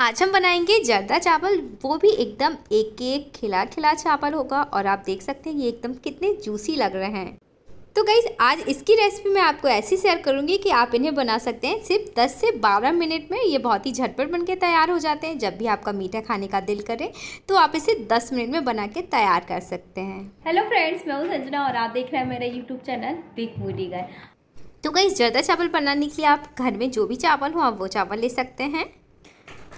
आज हम बनाएंगे जर्दा चावल वो भी एकदम एक एक खिला खिला चावल होगा और आप देख सकते हैं ये एकदम कितने जूसी लग रहे हैं तो गाइज आज इसकी रेसिपी मैं आपको ऐसी शेयर करूंगी कि आप इन्हें बना सकते हैं सिर्फ 10 से 12 मिनट में ये बहुत ही झटपट बन के तैयार हो जाते हैं जब भी आपका मीठा खाने का दिल करे तो आप इसे 10 मिनट में बना के तैयार कर सकते हैं हेलो फ्रेंड्स मैं हूँ संजना और आप देख रहे हैं मेरा YouTube channel big moody guy तो गाइज जर्दा चावल बनाने के लिए आप घर में जो भी चावल हो आप वो चावल ले सकते हैं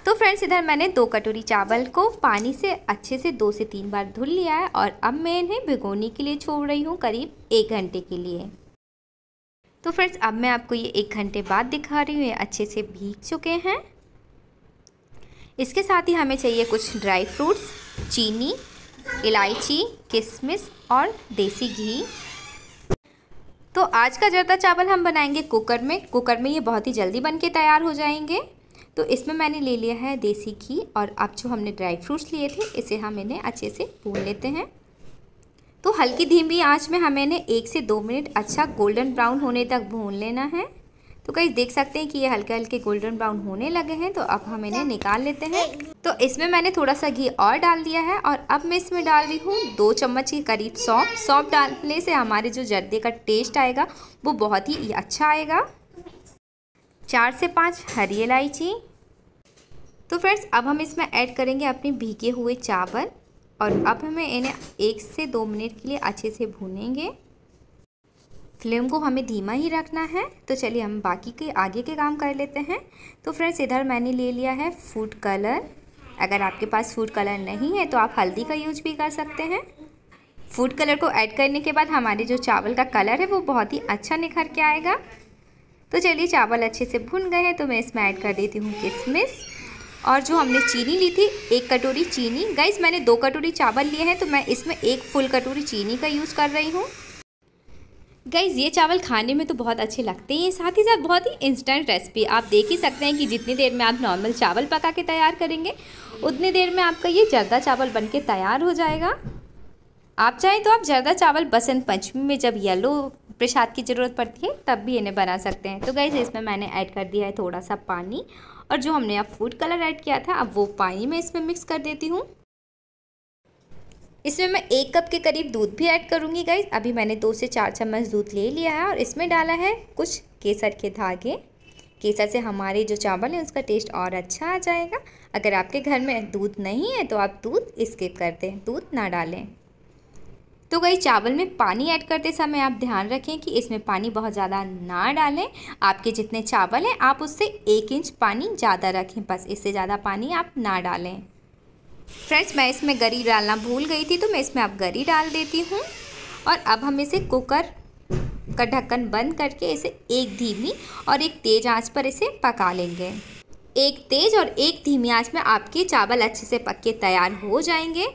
तो फ्रेंड्स इधर मैंने दो कटोरी चावल को पानी से अच्छे से दो से तीन बार धुल लिया है और अब मैं इन्हें भिगोने के लिए छोड़ रही हूँ करीब एक घंटे के लिए तो फ्रेंड्स अब मैं आपको ये एक घंटे बाद दिखा रही हूँ ये अच्छे से भीग चुके हैं इसके साथ ही हमें चाहिए कुछ ड्राई फ्रूट्स चीनी इलायची किशमिश और देसी घी तो आज का जर्दा चावल हम बनाएंगे कुकर में कुकर में ये बहुत ही जल्दी बन के तैयार हो जाएंगे तो इसमें मैंने ले लिया है देसी घी और अब जो हमने ड्राई फ्रूट्स लिए थे इसे हम इन्हें अच्छे से भून लेते हैं तो हल्की धीमी आंच में हमें इन्हें एक से दो मिनट अच्छा गोल्डन ब्राउन होने तक भून लेना है तो कई देख सकते हैं कि ये हल्के हल्के गोल्डन ब्राउन होने लगे हैं तो अब हम इन्हें निकाल लेते हैं तो इसमें मैंने थोड़ा सा घी और डाल दिया है और अब मैं इसमें डाल रही हूँ दो चम्मच के करीब सौंप सौंप डालने से हमारे जो जर्दे का टेस्ट आएगा वो बहुत ही अच्छा आएगा चार से पाँच हरी इलायची तो फ्रेंड्स अब हम इसमें ऐड करेंगे अपने भीगे हुए चावल और अब हमें इन्हें एक से दो मिनट के लिए अच्छे से भूनेंगे फ्लेम को हमें धीमा ही रखना है तो चलिए हम बाकी के आगे के काम कर लेते हैं तो फ्रेंड्स इधर मैंने ले लिया है फूड कलर अगर आपके पास फूड कलर नहीं है तो आप हल्दी का यूज भी कर सकते हैं फूड कलर को ऐड करने के बाद हमारे जो चावल का कलर है वो बहुत ही अच्छा निखर के आएगा तो चलिए चावल अच्छे से भुन गए हैं तो मैं इसमें ऐड कर देती हूँ किशमिश और जो हमने चीनी ली थी एक कटोरी चीनी गाइज मैंने दो कटोरी चावल लिए हैं तो मैं इसमें एक फुल कटोरी चीनी का यूज़ कर रही हूँ गाइज ये चावल खाने में तो बहुत अच्छे लगते हैं साथ ही साथ बहुत ही इंस्टेंट रेसिपी आप देख ही सकते हैं कि जितनी देर में आप नॉर्मल चावल पका के तैयार करेंगे उतनी देर में आपका ये जर्दा चावल बन के तैयार हो जाएगा आप चाहें तो आप जर्दा चावल बसंत पंचमी में जब येलो प्रसाद की ज़रूरत पड़ती है तब भी इन्हें बना सकते हैं तो गैस इसमें मैंने ऐड कर दिया है थोड़ा सा पानी और जो हमने अब फूड कलर ऐड किया था अब वो पानी मैं इसमें मिक्स कर देती हूँ इसमें मैं एक कप के करीब दूध भी ऐड करूँगी गाइज अभी मैंने दो से चार चम्मच दूध ले लिया है और इसमें डाला है कुछ केसर के धागे केसर से हमारे जो चावल है उसका टेस्ट और अच्छा आ जाएगा अगर आपके घर में दूध नहीं है तो आप दूध स्किप कर दें दूध ना डालें तो गई चावल में पानी ऐड करते समय आप ध्यान रखें कि इसमें पानी बहुत ज़्यादा ना डालें आपके जितने चावल हैं आप उससे एक इंच पानी ज़्यादा रखें बस इससे ज़्यादा पानी आप ना डालें फ्रेंड्स मैं इसमें गरी डालना भूल गई थी तो मैं इसमें आप गरी डाल देती हूँ और अब हम इसे कुकर का ढक्कन बंद करके इसे एक धीमी और एक तेज़ आँच पर इसे पका लेंगे एक तेज़ और एक धीमी आँच में आपके चावल अच्छे से पक के तैयार हो जाएंगे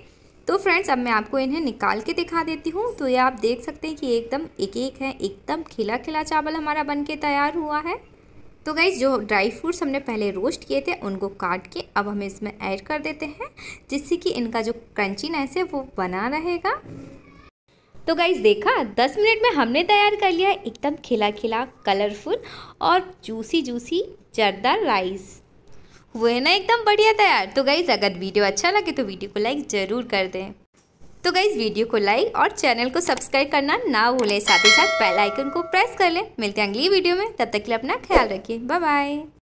तो फ्रेंड्स अब मैं आपको इन्हें निकाल के दिखा देती हूँ तो ये आप देख सकते हैं कि एकदम एक एक है एकदम खिला खिला चावल हमारा बन के तैयार हुआ है तो गाइज जो ड्राई फ्रूट्स हमने पहले रोस्ट किए थे उनको काट के अब हम इसमें ऐड कर देते हैं जिससे कि इनका जो क्रंचीनेस है वो बना रहेगा तो गाइज देखा दस मिनट में हमने तैयार कर लिया एकदम खिला खिला कलरफुल और जूसी जूसी जरदार राइस हुए ना एकदम बढ़िया तैयार तो गाइज़ अगर वीडियो अच्छा लगे तो वीडियो को लाइक ज़रूर कर दें तो गाइज़ वीडियो को लाइक और चैनल को सब्सक्राइब करना ना भूलें साथ ही साथ बेल आइकन को प्रेस कर लें मिलते हैं अगली वीडियो में तब तक के लिए अपना ख्याल रखिए बाय बाय